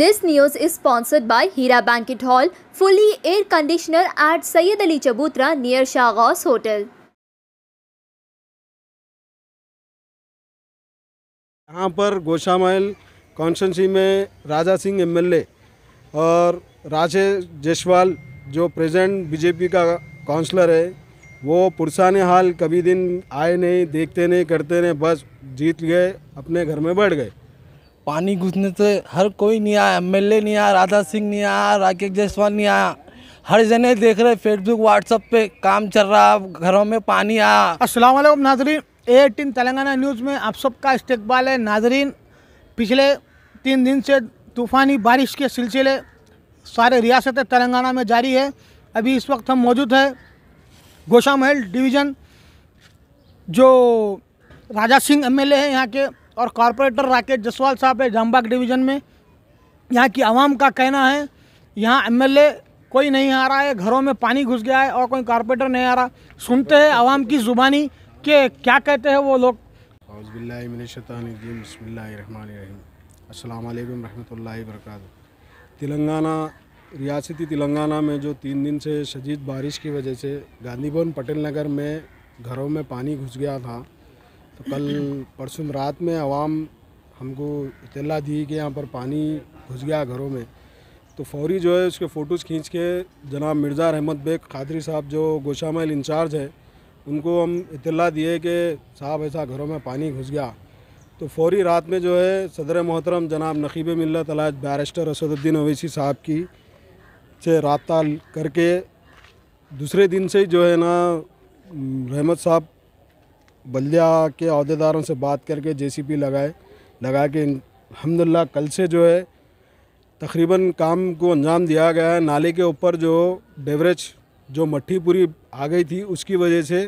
this news is sponsored by Heera banquet hall fully air conditioner at Syed Ali Chabutra near शाहगास hotel यहाँ पर गोशा Mahal constituency में Raja Singh M L A और राजे जयसवाल जो present BJP का counsellor है वो पुरसान हाल कभी दिन आए नहीं देखते नहीं करते नहीं बस जीत गए अपने घर में बैठ गए पानी घुसने से हर कोई नहीं आया एम नहीं आया राधा सिंह नहीं आया राकेश जायसवाल नहीं आया हर जने देख रहे फेसबुक व्हाट्सअप पे काम चल रहा घरों में पानी आया अस्सलाम वालेकुम नाजरीन ए एटीन तेलंगाना न्यूज़ में आप सबका इस्तकबाल है नाजरीन पिछले तीन दिन से तूफ़ानी बारिश के सिलसिले सारे रियासत तेलंगाना में जारी है अभी इस वक्त हम मौजूद हैं गोशा महल डिवीज़न जो राजा सिंह एमएलए हैं यहाँ के और कॉरपोरेटर राकेश जसवाल साहब है जामबाग डिवीज़न में यहाँ की आवाम का कहना है यहाँ एमएलए कोई नहीं आ रहा है घरों में पानी घुस गया है और कोई कॉरपोरेटर नहीं आ रहा सुनते हैं आवाम की ज़ुबानी के क्या कहते हैं वो लोग तेलंगाना रियासती तेलंगाना में जो तीन दिन से शदीद बारिश की वजह से गांधी भवन पटेल नगर में घरों में पानी घुस गया था तो कल परसों रात में आवाम हमको इतला दी कि यहाँ पर पानी घुस गया घरों में तो फौरी जो है उसके फ़ोटोज़ खींच के जनाब मिर्ज़ा रहमत बेग खादरी साहब जो गोशा गोशामैल इंचार्ज है उनको हम इतला दिए कि साहब ऐसा घरों में पानी घुस गया तो फौरी रात में जो है सदर मोहतरम जनाब नकीब मिलत अलाज बैरिस्टर असदुद्दीन अवैसी साहब की से रबता करके दूसरे दिन से ही जो है ना रहमत साहब बल्दिया के अहदेदारों से बात करके जेसीपी लगाए लगा के अलहमदिल्ला कल से जो है तकरीबन काम को अंजाम दिया गया है नाले के ऊपर जो डेवरेज जो मट्टी पूरी आ गई थी उसकी वजह से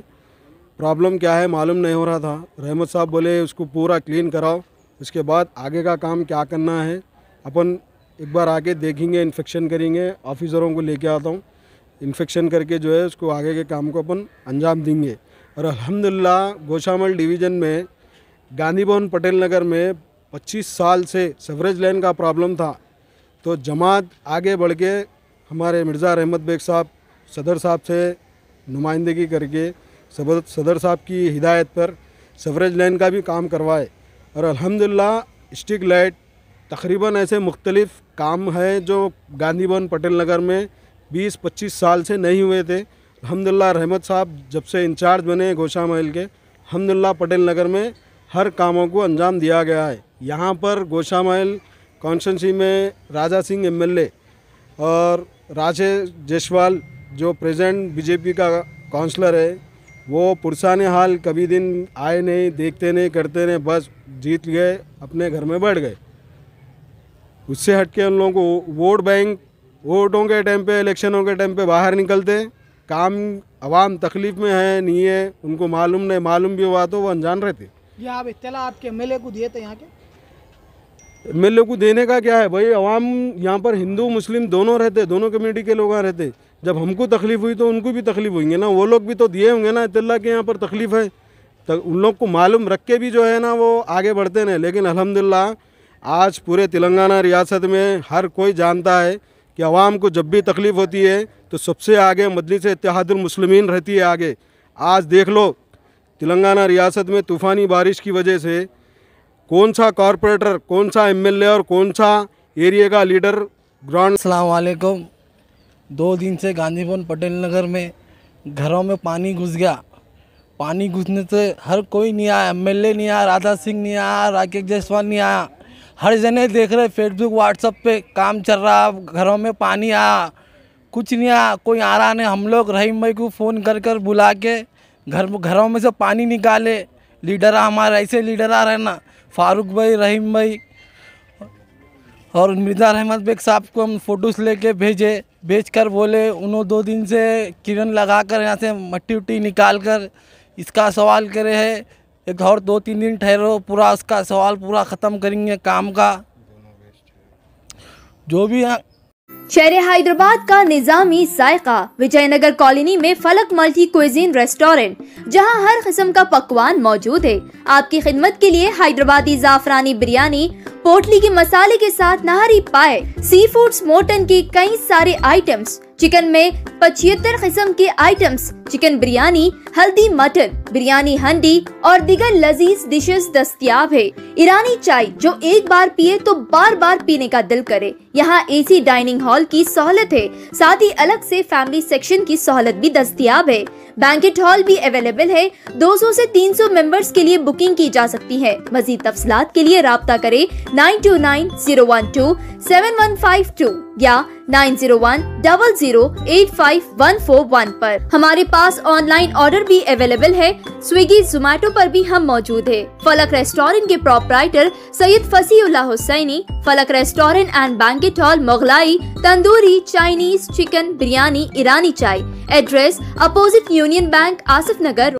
प्रॉब्लम क्या है मालूम नहीं हो रहा था रहमत साहब बोले उसको पूरा क्लीन कराओ उसके बाद आगे का काम क्या करना है अपन एक बार आके देखेंगे इन्फेक्शन करेंगे ऑफिसरों को लेके आता हूँ इन्फेक्शन करके जो है उसको आगे के काम को अपन अंजाम देंगे और अलहमदिल्ला गोशामल डिवीज़न में गांधी भवन पटेल नगर में 25 साल से सवरेज लाइन का प्रॉब्लम था तो जमात आगे बढ़ के हमारे मिर्ज़ा रहमत बेग साहब सदर साहब से नुमाइंदगी करके सदर साहब की हिदायत पर सवरेज लाइन का भी काम करवाए और अलहमदिल्ला स्टिक लाइट तकरीबन ऐसे मुख्तलिफ़ काम है जो गांधी भवन पटेल नगर में 20-25 साल से नहीं हुए थे हमदुल्ला रहमत साहब जब से इंचार्ज बने गोशा महल के हमदुल्ला पटेल नगर में हर कामों को अंजाम दिया गया है यहाँ पर गोशा महल कॉन्स्टेंसी में राजा सिंह एमएलए और राजे जयसवाल जो प्रेजेंट बीजेपी का काउंसलर है वो पुरसाने हाल कभी दिन आए नहीं देखते नहीं करते नहीं बस जीत गए अपने घर में बैठ गए उससे हटके उन लोगों को वोट बैंक वोटों के टाइम पे इलेक्शनों के टाइम पे बाहर निकलते काम आवाम तकलीफ में है नहीं है उनको मालूम नहीं मालूम भी हुआ तो वो अनजान रहते आप इतना आपके एम को दिए थे यहाँ के एम को देने का क्या है भाई अवाम यहाँ पर हिंदू मुस्लिम दोनों रहते दोनों कम्युनिटी के लोग रहते जब हमको तकलीफ हुई तो उनको भी तकलीफ हुई ना वो लोग भी तो दिए होंगे ना इतला के यहाँ पर तकलीफ है तो उन लोग को मालूम रख के भी जो है ना वो आगे बढ़ते ना लेकिन अलहमदिल्ला आज पूरे तेलंगाना रियासत में हर कोई जानता है कि आवाम को जब भी तकलीफ़ होती है तो सबसे आगे मजलिस इतिहादुलमसलमिन रहती है आगे आज देख लो तेलंगाना रियासत में तूफ़ानी बारिश की वजह से कौन सा कॉरपोरेटर कौन सा एमएलए और कौन सा एरिया का लीडर ग्राउंड सलामकुम दो दिन से गांधी भवन पटेल नगर में घरों में पानी घुस गया पानी घुसने से हर कोई नहीं आया एम नहीं आया राधा सिंह नहीं आया राकेश जायसवाल नहीं आया हर जने देख रहे फेसबुक व्हाट्सअप पे काम चल रहा घरों में पानी आ कुछ नहीं आ कोई आ रहा नहीं हम लोग रहीम भाई को फ़ोन कर कर बुला के घर घरों में से पानी निकाले लीडर हमारे ऐसे लीडर आ रहे ना फारूक भाई रहीम भाई और मिर्जा रहमत बेग साहब को हम फ़ोटोज़ लेके भेजे भेज कर बोले उन्होंने दो दिन से किरण लगा कर यहाँ से मट्टी उट्टी निकाल कर इसका सवाल करे है एक और दो तीन दिन ठहरो पूरा उसका सवाल पूरा ख़त्म करेंगे काम का जो भी है शहर हैदराबाद का निजामी जायका विजयनगर कॉलोनी में फलक मल्टी क्विजीन रेस्टोरेंट जहां हर किस्म का पकवान मौजूद है आपकी खिदमत के लिए हैदराबादी जाफरानी बिरयानी पोटली के मसाले के साथ नहरी पाए सी फूड मोटन के कई सारे आइटम्स चिकन में पचहत्तर किस्म के आइटम्स चिकन बिरयानी हल्दी मटन बिरयानी हंडी और दिगर लजीज डिशेस दस्तियाब है ईरानी चाय जो एक बार पिए तो बार बार पीने का दिल करे यहाँ एसी डाइनिंग हॉल की सहूलत है साथ ही अलग से फैमिली सेक्शन की सहूलत भी दस्तियाब है बैंकेट हॉल भी अवेलेबल है 200 से 300 मेंबर्स के लिए बुकिंग की जा सकती है मजीद तफसलात के लिए रबता करे nine two nine zero one two seven one five two या nine zero one double zero eight five one four one पर हमारे पास ऑनलाइन ऑर्डर भी अवेलेबल है स्विगी जोमेटो पर भी हम मौजूद है फलक रेस्टोरेंट के proprietor Syed Fasiullah Hussaini Falak restaurant and banquet hall Mughlai tandoori Chinese chicken biryani Irani chai address opposite new union bank Asif Nagar